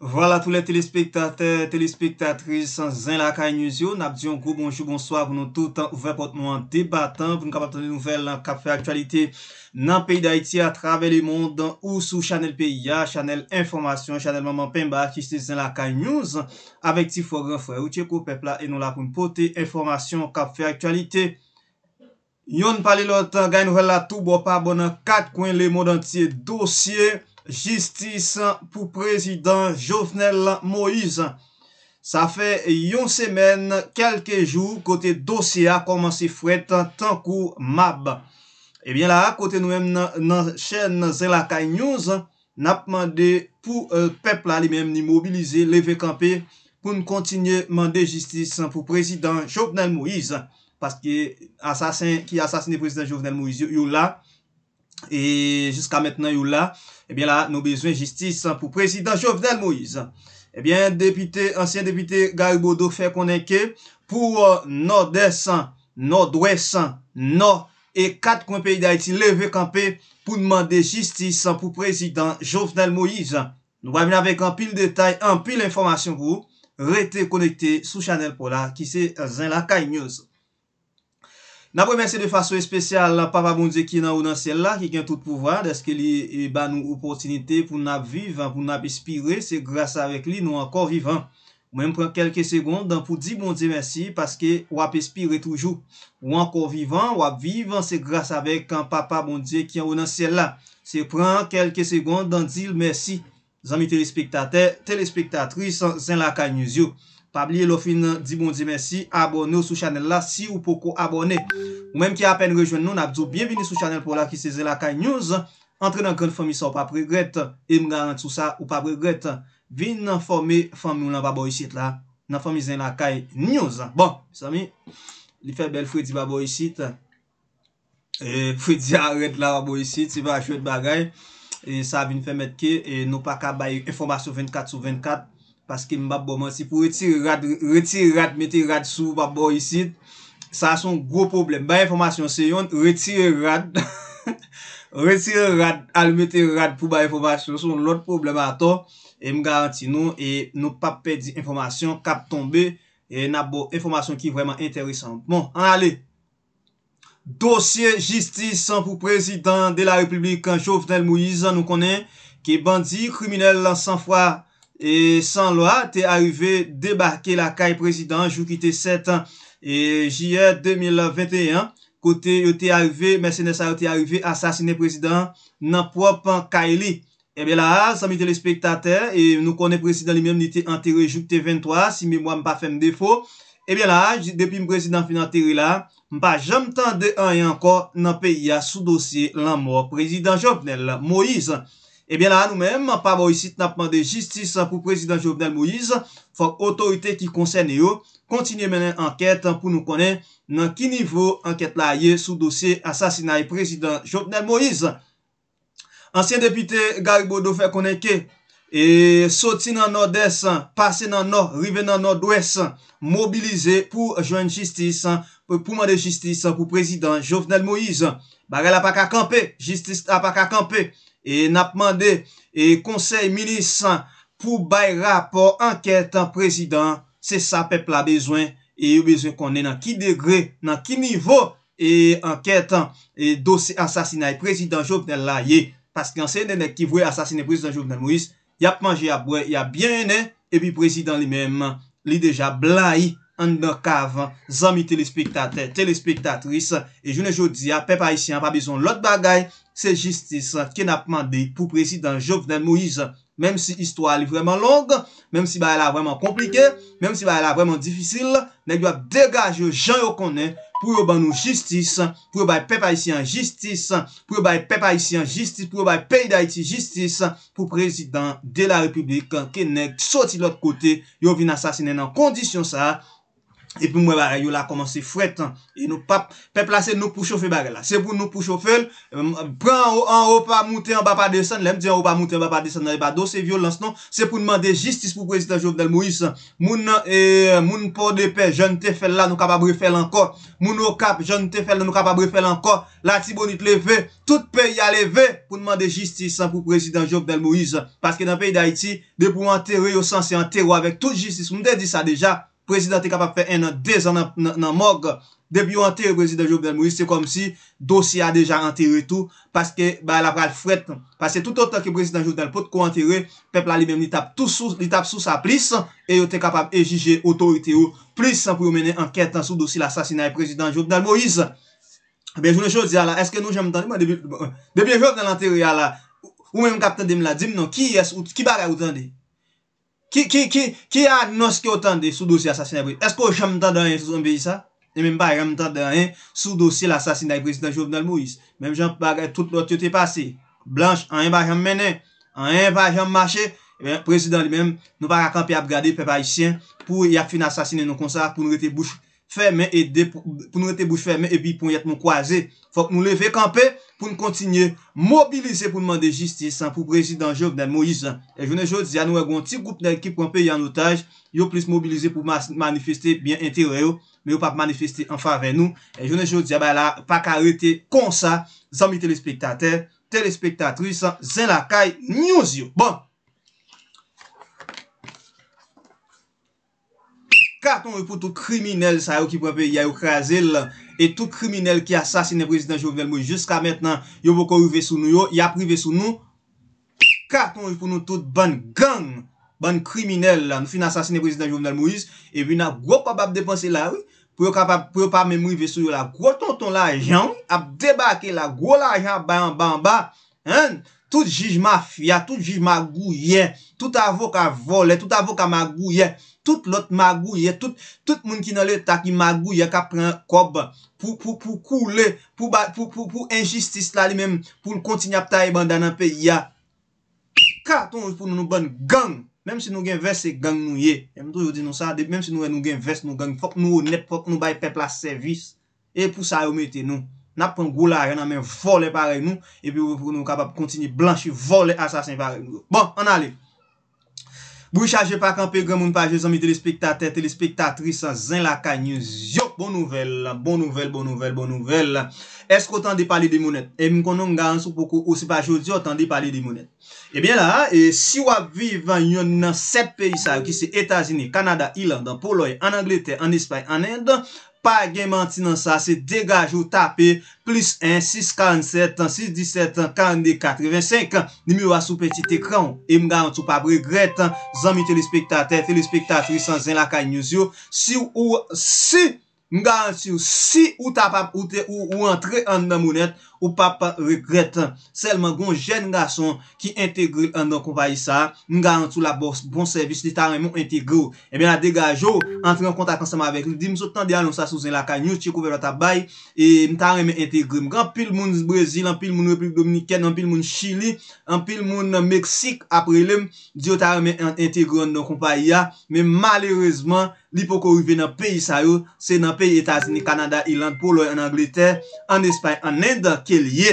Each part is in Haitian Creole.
Voilà tout les téléspectateurs, téléspectatrices, zin la kanyouz yo, nabdionkou, bonjour, bonsoir, vounon tout en ouvert portement, en débattant, vounon kapatant nouvel, en kap fait actualité, nan peyi d'Haïti, a travers le monde, ou sous chanel P.I.A., chanel Informasyon, chanel Maman Pemba, artistes, zin la kanyouz, avèk ti fòre, fòre, ou tchèkou, pepla, en nou la poum poté, informasyon, kap fait actualité. Yon pali lòt, gay nouvel la tou, bo pa bonan bon, kat kwen le monde entier dosye. Jistis pou prezident Jovenel Moïse Sa fe yon semen kelke jou kote dosye a koman se fwet tankou mab Ebyen la kote nou em nan chen Zellakay News Nap mande pou euh, pepla li men ni mobilize leve kampe Poun kontinye mande jistis pou prezident Jovenel Moïse Paske ki asasine prezident Jovenel Moïse yon la E jiska metnen you la, nou bezwen jistis pou prezident Jovenel Moïse. Ebyen, eh depite, ansyen depite Garibodo fè konenke pou euh, Nord-Est, Nord-Ouest, Nord, e kat konen peyi de Haïti leve kampe pou dman de jistis pou prezident Jovenel Moïse. Nou va vin avèk an pil detay, an pil informasyon pou rete konekte sou chanel Polar ki se zèn la kanyoz. Napremen se de fasyon espesyal la papa bondye ki nan ou nan sel la, ki gen tout pou vwa, deske li e ban nou opotinite pou nan ap vivan, pou nan ap espire, se grasa vek li nou ankor vivan. Ou menm pren kelke segonde dan pou di bondye mersi, paske wap espire toujou. Ou ankor vivan, wap vivan, se grasa vek kan papa bondye ki nan ou nan sel la. Se pren kelke segonde dan dil mersi, zanmi telespektater, telespektatris, san la kanyouzyou. Ab liye lo fin di bon di mersi, abone ou sou chanel la si ou poko abone. Ou menm ki apen rejwen nou, nabdou. Bienveni sou chanel pou la ki se zin la kaye nyouz. Entre nan kwen fomi sa ou pa pregret. E mga an tout sa ou pa pregret. Vin nan fomi fomi ou la vabo yisit la. Nan fomi zin la kaye nyouz. Bon, sami, li fe bel fredi vabo yisit. E fredi aret la vabo yisit, si va achwet bagay. E sa vin fe metke, e nou pa ka baye informasyon 24 sou 24. Paske m ba bo mwansi pou retire rad, retire rad, mette rad sou, ba bo yisid, sa son gro problem. Ba informasyon se yon, retire rad, retire rad, al mette rad pou ba informasyon, son lot problem ato, e m garanti nou, e nou pa pedi informasyon kap tombe, e na bo informasyon ki vreman enteresan. Bon, an ale, dosye jistis an pou prezident de la republikan Chofnel Mouizan nou konen, ki bandi kriminel lan san fwa, E san lo a, te arive debarke la kaye prezident jou ki te 7 an. E jyer 2021, kote yo te arive, mersenese a yo te arive, asasine prezident nan propan kaye li. E be la, zami telespektater, e nou konen prezident li mèm ni te anteri jou ki te 23, si mè mwa m pa fèm defo. E be la, depi m prezident fin anteri la, m pa jom tan de an yanko e nan peya sou dosye lan mò prezident Jobnel, Moïse. Ebyen eh la anou men, pa vo yisit nan pman de jistis pou prezident Jovenel Moïse, fok otorite ki konsen yo, kontinye menen anket pou nou konen nan ki nivou anket la ye sou dosye asasinay prezident Jovenel Moïse. Ansyen depite Garibodo Fekoneke, e eh, soti nan Nord-Est, pase nan Nord, rive nan Nord-Ouest, mobilize pou jwen jistis, pou pman de jistis pou prezident Jovenel Moïse. Bare la pa ka kampe, jistis la pa ka kampe. E nap mande e konsey milisan pou bay rapor anketan prezidant Se sa pep la bezwen E yo bezwen konnen nan ki degre, nan ki nivou E anketan e dosi asasinay e prezidant Jovnen la ye Paske anseye nenek ki vwe asasinay prezidant Jovnen Moïse Yap manje ya bwe, ya bien ene E pi prezidant li menman li deja blay An dek avan zami telespektater, telespektatris E jounen joudi ya pep ayisyan pa bezon lot bagay Se jistis ke na pman de pou presidant Jovenel Moïse, menm si histwa li vreman long, menm si ba ela vreman komplike, menm si ba ela vreman difisil, nek dwa degaj yo jan yo konen pou yo ban nou jistis, pou yo bay pepa isi an jistis, pou yo bay pepa isi an jistis, pou yo bay peyi da iti jistis, pou presidant de la republik ke nek soti lot kote, yo vin asasinen an kondisyon sa, E pou mwen baray yo la komanse fwet. E nou pape, pe plase nou pou chofel bagay la. Se pou nou pou chofel, pran an ou pa mouten, an ba pa desen, lem di an ou pa mouten, an ba pa desen, nan e ba do, se vyo lans non, se pou nman de jistis pou prezident Jovdel Moïse. Moun e, pou de pe, jante fel la, nou kapabre fel ankor. Moun ou kap, jante fel la, nou kapabre fel ankor. La ti bonite le ve, tout pe yale ve, pou nman de jistis an pou prezident Jovdel Moïse. Paske nan pe yi da iti, de pou an tero yo san, se an tero avek tout jistis. Prezident te kapap fe en de zan nan mog, debi ou anter prezident Jobdel Moïse, se kom si dosi a deja anteri tou, paske la pral fwet, paske tout o to ki prezident Jobdel pot ko anteri, pepl a li bem li tap sou sa plis, e yo te kapap ejige otorite ou plis pou yo mene anketan sou dosi la sasinay prezident Jobdel Moïse. Bejounen chos diya la, eske nou jem dande, debi Jobdel anteri ya la, ou men kapten Demladim, ki baray non, ou dande? Ki, ki, ki, ki adnoske otan de sou dosye asasine Brice? Espo jame tan dan yon sou mbeji sa? E menm ba jame tan dan yon sou dosye l'asasine da yon prezident Jovenel Moïse? Menm jame bagay tout l'otre te pase? Blanche, an yon ba jame menen? An yon ba jame mache? E menm prezident li menm nou ba rakam pe ap gade pe pa isyen pou yon fin asasine nou konsa pou nou rete bouche Fè men edè pou nou rete bou fè men E bi pou yat moun kwa zè Fòk nou leve kampè pou nou kontinye Mobilize pou mwande jistis Pou brezid anjòv nan Moïse E jounen jòd zè anou wè gwen ti goup nan ekip Pou anpe yon otaj Yo plis mobilize pou manifestè Bien enterè yo Mè yo pa manifestè anfa vè nou E jounen jòd zè ah bè la Pakarete konsa Zanmi telespektater Telespektatris Zan la kay Nyonzio Bon Katon yo pou tout kriminel sa yo ki pwepè ya yo kreazel la E tout kriminel ki asasine prezident Jovenel Moïse Juska metnan yo pou kou yu ve sou nou yo Ya pri ve sou nou Katon yo pou nou tout ban gang Ban kriminel la Nou fin asasine prezident Jovenel Moïse E vi nan gwo pwap ap depanse la Pwyo pwap ap memri ve sou yo la Gwo ton ton la jan ap debake la Gwo la jan bayan bayan bayan Tout jiz ma fia Tout jiz ma gouye Tout avoka vole Tout avoka magouye Toute lot magou ye, toute moun ki nan le takin magou ye ka pren kob pou pou pou koule, pou pou pou pou enjistis la li menm pou nou kontin ap ta e bandan an pe ya. Katon ou pou nou ban gang, menm se nou gen vers se gang nou ye. Yem drou yo di nou sa, menm se nou gen vers nou gang, fok nou ou net, fok nou bay pepla servis. E pou sa yo mette nou. Nap pon gou la re nan men vol e pare nou, e pi ou pou nou kapap kontini blanchi vol e asasin pare nou. Bon, an ale. Boucha, jè pa kan pe gwen moun pa jè zon mi telespektatè, telespektatrisan, zèn laka, njè zyon. Bon nouvel, bon nouvel, bon nouvel, bon nouvel. Esko tan di pali di mounet? E m konon nga ansou pokou osi pa jò zyon tan di pali di mounet. Ebyen eh la, si wap vivan yon nan set pe isayou ki se Etasini, Kanada, Ilanda, Poloye, an Angleterre, an Espany, an Inde, Pa gen manti nan sa se degaj ou tape plus 1, 6, 47, 6, 17, 42, 85. Nimi wa sou petit ekran. E mga an sou pa bre gret. Zanmi telespektate, telespektatri sanzen la kanyozyo. Si ou si. Mwen garansi ou si ou ta pap ou te ou ou antre an dan mounet, ou pap regrete. Selman goun jen nga son ki entegril an dan kompayisa, mwen garansi ou la bors, bon servis li ta remon entegril. E mwen a degaj ou, antre eh an kontak ansama avek. Li di msou tan di anonsa souzen la kanyous, chekou vela ta bay, e mwen ta remen entegril. Mwen gran pil moun brezil, an pil moun repri dominiken, an pil moun chili, an pil moun meksik apre lem, di yo ta remen entegril an dan kompayisa, men malerezman, Li pou kou yu ven nan peyi sa yo, se nan peyi Etasini, Kanada, Ilan, Poloy, Angleterre, Annespa, Anenda, Kelye.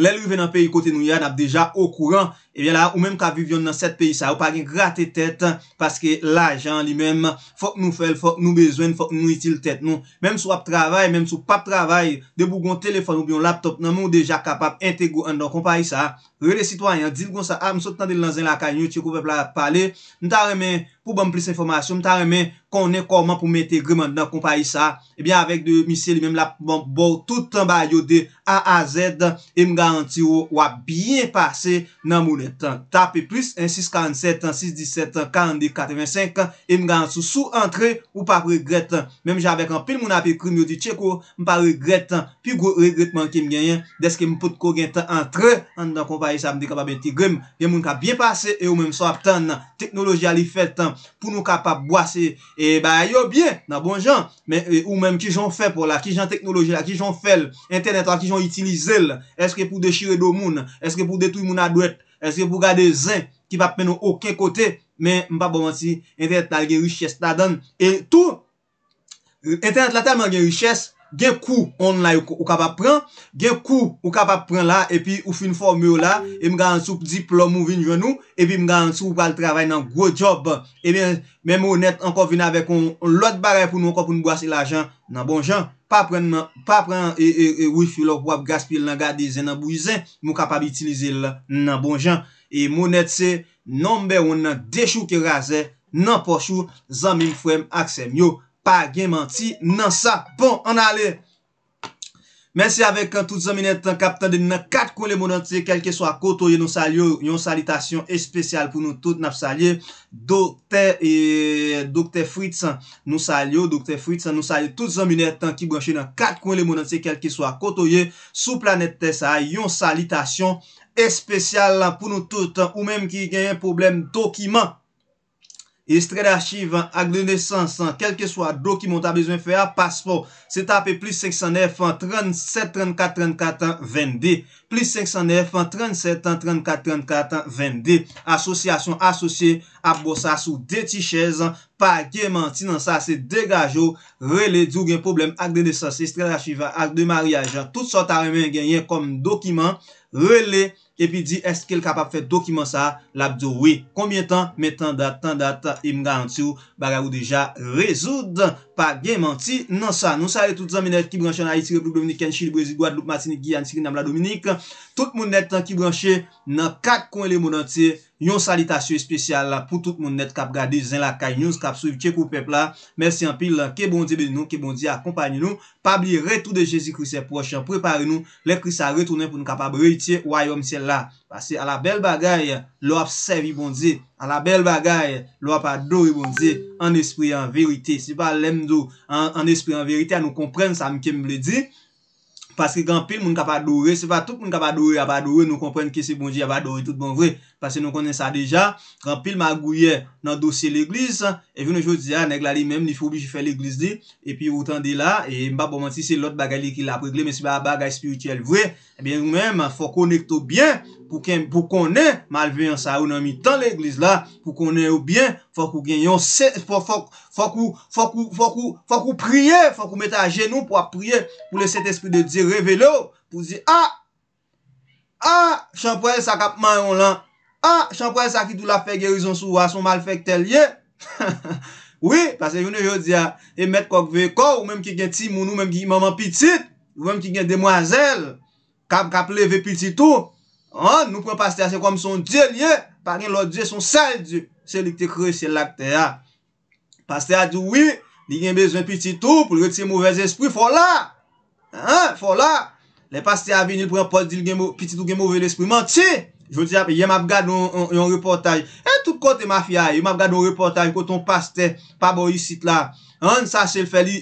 Lel yu ven nan peyi kote nou yad ap deja okouran. Eh ebyen ah, la ou menm ka vivyon nan set peyi sa Ou pa gen grate tet Paske la jan li menm Fok nou fel, fok nou bezwen, fok nou itil tet Menm sou ap travay, menm sou pap travay De bou goun telefon ou biyon laptop nan Moun deja kapap entegro an dan Kompay sa, re le sitwanyan Dile goun sa, a msot nan de lanzen la kanyo Ti koupe plap pale Mwen ta remen pou ban plis informasyon Mwen ta remen konen koman pou mwen entegreman Kompay sa, ebyen avek de misye li menm La pou ban bor toutan bayo de A a Z E m garanti ou wap bien pase nan moun Tape plus 1,647,617,42,85 E mga ansou sou entre Ou pa pregret Mèm javek an Pi moun api krim yo di tse ko Mpa pregret Pi go pregret man ki mgenyen Deske m pot kogent entre An dan konpaye sa m dekaba bènti grem Yè moun ka bien pase E ou mèm so aptan Teknoloji a li fèl tan Pou nou ka pa boase E ba yo bien Nan bon jan Mèm ou mèm ki jon fè Po la ki jon teknoloji la Ki jon fèl Internet la ki jon itilize l Eske pou dechire do moun Eske pou detou moun adwèl Eske pou gade zin ki pa pen nou okey kote, men mpa bomansi internet la gen riches ta dan. Etou, internet la talman gen riches gen kou on la ou kapap pren, gen kou ou kapap pren la, epi ou fin formye e ou la, epi mga ansoup diplo mou vin genou, epi mga ansoup al travay nan gro job, epi men mounet anko vin avek on lot bare pou nou anko pou nou gwasi la jan nan bon jan. pa pren e, e, e wifi lop wap gaspil nan gadezen nan boujzen, mou kapab itilize l nan bon jan, e mounet se, nan mbe ou nan dechou ke raze, nan pochou, zan min fwem aksemyo, pa gen manti nan sa, bon, an ale! Mènsi avèk an, tout zan minèt an, kapten din nan kat kwen le mounant se, kel ke swa koto ye, nou sal yo, yon salitasyon espesyal pou nou tout nap salye, dokte, eee, dokte Fritsan, nou sal yo, dokte Fritsan, nou sal yo, tout zan minèt an, ki bwenche nan kat kwen le mounant se, kel ke swa koto ye, sou planet te sa, yon salitasyon espesyal lan pou nou tout an, euh, ou mèm ki genyen problem do ki man. Estrela chivan ak dene sensan, kelke swa dokimon ta bezwen fwe a paspo, se tape plus 509 37 34 34 20 D, plus 509 37 34 34 20 D, asosyasyon asosye ap bosa sou deti chèz, pa akè menti nan sa se degajo, rele, di ou gen problem ak dene sensan, estrela chivan ak dene mariage, tout sota remen genyen kom dokiman, rele, Epi di, eske el kapap fe dokiman sa? Labdou, oui. Koumye tan? Metan da, tan da, tan, im garantiu. Baga ou deja rezoud. Pa gen manti, nan sa. Nou sa re tout zan menet ki branche nan Aitirep, Loup Dominik, Kenchil, Brezi, Gouad, Loup Matini, Giyan, Sirenam, la Dominik. Tout mounet tan ki branche nan kak konye le mounantie. yon salitasyon espesyal la pou tout moun net kap gade zin la kaj, nyons kap souv chek ou pepla, mersi an pil la, ke bondi be nou, ke bondi akompany nou, pabli retou de jesu krisè prochen, prepare nou, lè krisè a retounen pou nou kapab reyite, waye om sè la, pase a la bel bagay, lou ap sevi bondi, a la bel bagay, lou ap adori bondi, an espri an verite, se pa lem do, an espri an verite, an nou kompren sa mke mble di, paske kan pil moun kap adori, se pa tout moun kap adori, ap adori, nou kom Pase nou konen sa deja, Trampil magouye nan dosye l'eglise, E vounen jo diya, Neglali menm ni foubi jifè l'eglise di, E pi wotan di la, E mba poman si se lot bagay li ki la pregle, Men si ba bagay spirituel vwe, E ben mwen man fokonek to byen, Pou konen malve yon sa ou nan mi tan l'eglise la, Pou konen ou byen, Fokou gen yon se, Fokou, fokou, fokou, fokou, Fokou priye, Fokou mette a genou pou a priye, Pou le se te spri de di revele ou, Pou zi a, A, chan A, ah, chanpwen sakit ou la fe gerizon sou a, son mal fek tel ye. Oui, pase yon e jodia, e met kok ve ko, ou menm ki gen timounou, menm ki gen maman pitit, ou menm ki gen demwazel, kap le ve pititou. An, ah, nou pren paste a se kom son diel ye, pa gen lor diel son sel di, sel li kte kre se lak te a. Paste a diou, oui, li gen bezwen pititou pou li rete se mouvez espri, fola. An, fola. Le paste a vinil pren post di li gen pititou gen mouvez espri, manti. An, fola. Yon ap gade yon reportaj. E tout kote ma fia. Yon ap gade yon reportaj kote yon pastè. Pa bo yi sit la. An sa sel fè li.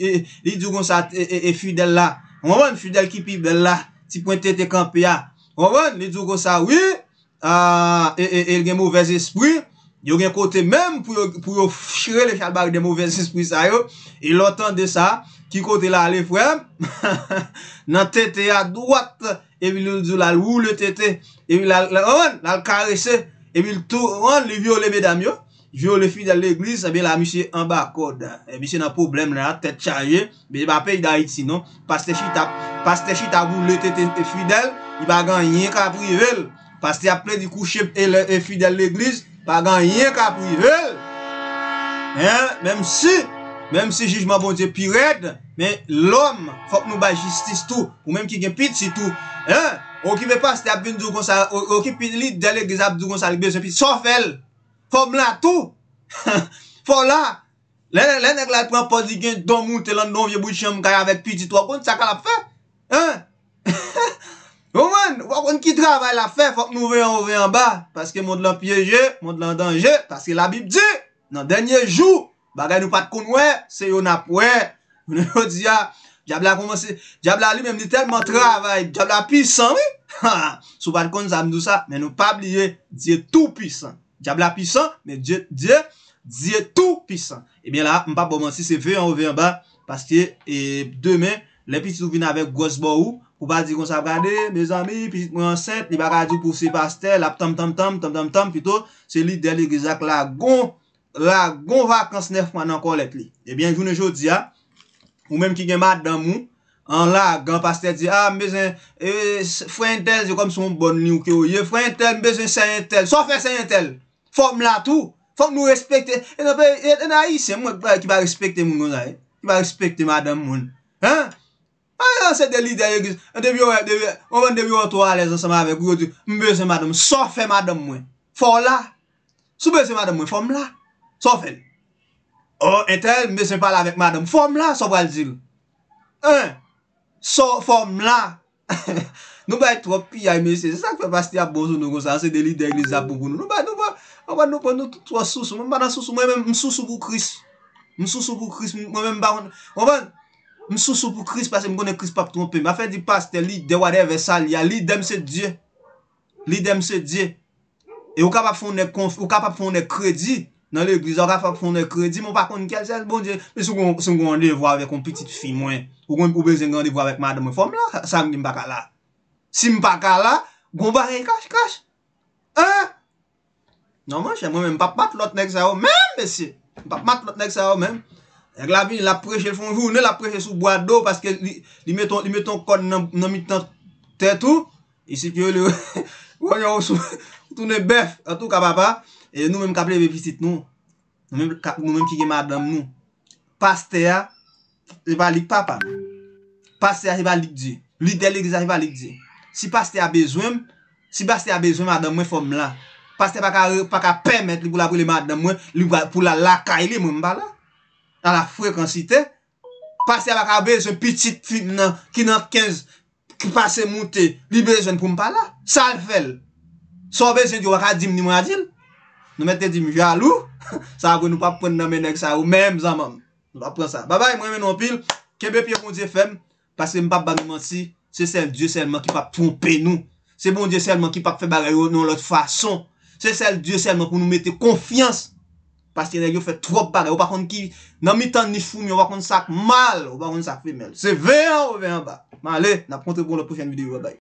Li djou kon sa e fidel la. Mwen fidel ki pi bel la. Ti pointe te kampe ya. Mwen lè djou kon sa wè. E yon gen mouvez espri. Yon gen kote mèm pou yo fè le chalbak de mouvez espri sa yo. E l'otan de sa. Ki kote la ale fwèm. Nan tete ya dwakte. evi nou zou lal wou le tete, evi lal lal kare se, evi lal tou lal oh, le vyo le bedam yo, vyo le fidel l'eglize, evi eh la misye an bako eh, da. Ebi se nan problem la, tet chaye, be ba pej da iti non, pas te chi tabou le tete fidel, i bagan yen kaprivel. Pas te aple di kouche e fidel l'eglize, bagan yen kaprivel. Mèm si! Mem si jizman bon se pi red, men lom, fok nou bay jistis tou, ou menm ki gen pit si tou. Hen, ou ki ve pa, ou ki pin li dele gizab zou kon salbe se pit, sof el. Fok mla tou. Fok la. Len ek la pran podi gen don moun, te lan don vie bouchen mkaya vek pit si tou akon, sakal ap fe. Hen. Ou man, wakon ki travay la fe, fok nou ve yon ve yon ba, paske moun lan pyeje, moun lan danje, paske la bib di, nan denye jou. Bagay nou pat kon wè, se yon ap wè. Mwen nou di ya, ah, diabla kouman se, diabla li mwen mwen tel mwen travay, diabla pisan mi. Sou pat kon nou zanm nou sa, men nou pa bliye, diye tou pisan. Diabla pisan, men diye, diye tou pisan. Ebyen la, mwen pa pouman se se ve, an ou ve an ba. Paske, e, demen, le pitit ou vin avek gos bo ou. Ou pa di kon sa brade, me zami, pitit mwen set, li baga di pou Sebastel, ap tom tom tom, tom tom tom, pi to, se li deli gizak la goun. La, goun vakans ne fwa nan kolet li. Ebyen, eh joun e joudia, ou menm ki gen madam moun, an la, goun pastè di, a, ah, mbezen, e, fwen tel, yo kom son bon ni ouke yo, yo fwen tel, mbezen senyen tel, so fwen senyen tel, fòm la tou, fòm nou respekte, en e, e, a isen mwen, ki ba respekte moun nou zaye, eh, ki ba respekte madam moun. An, an se deli di a yo giz, an devyo, an devyo, an devyo an devyo an toalè zan seman avek, yo di, mbezen madam moun, so fwen madam moun, fòm la, sou mbe Oh, so fen, ou entel mbe se pala avèk madam, fòm lan so val zil. Un, so fòm lan. Nou baye trò pi a yme se, se sak fe bas ti a bonso nou konsansi de li de egli za bo goun nou. Nou baye nou baye nou pen nou trò sòsou. Nou baye nan sòsou, mwen mè mè msousou pou kris. Mè msousou pou kris, mwen mè mba. Mwen msousou pou kris, mwen mba se mbonen kris pap tounpe. Mwen fè di pas, te li dewa de vè sal, li a li demse diye. Li demse diye. E ou kap ap fon ne kredi, nan li yu glizor a fap fonde kredi, moun pa kon yon kelsel, bon diye, mi sou gonde yon vwa ve kon pitit fi mwen, ou gonde pou bez yon gonde yon vwa vek ma de mwen fom la, sa mwen di mpa ka la. Si mpa ka la, goun ba re yon kash, kash. Ha? Nan man, chè mwen men, mpa pat lot nek sa yo, men, besi, mpa pat lot nek sa yo, men. E glavi, l apreche fonjou, ne l apreche sou boado, paske li meton kod nan mitan tè tou, isi kyo li, wanyan ou sou, tou ne bef, atou kapapa, E nou menm ka ple bevisit nou. Nou menm ki ge maddam nou. Pasteya, li e ba lik papa. Pasteya li e ba lik di. Li delik li sa e li ba lik di. Si Pasteya bezwen, si Pasteya bezwen maddam mwen fom la. Pasteya baka pemet li pou la poule maddam mwen, li pou la laka ili mwen ba la. A la frekansite. Pasteya baka bezwen pitit fit nan, kinan kinz, ki pase mouti, li bezwen pou mwen pa la. San fel. San bezwen di wakadim ni mwadil, Nou mette di m jalou. Sa akwen nou pap pon nan menek sa ou menm zanman. Nou pap pon sa. Babay mwen menon pil. Kebe piye pon diye fem. Pase m pap banouman si. Se sel diye selman ki pap ponpe nou. Se bon diye selman ki pap fe bagay ou nou lot fason. Se sel diye selman pou nou mette konfians. Pase te reyo fe trop bagay ou pakon ki nan mi tan ni fou mi wakon sak mal. Ou wakon sak femel. Se veyan ou veyan ba. Ma ale. Na pronte pou loprochen videyo babay.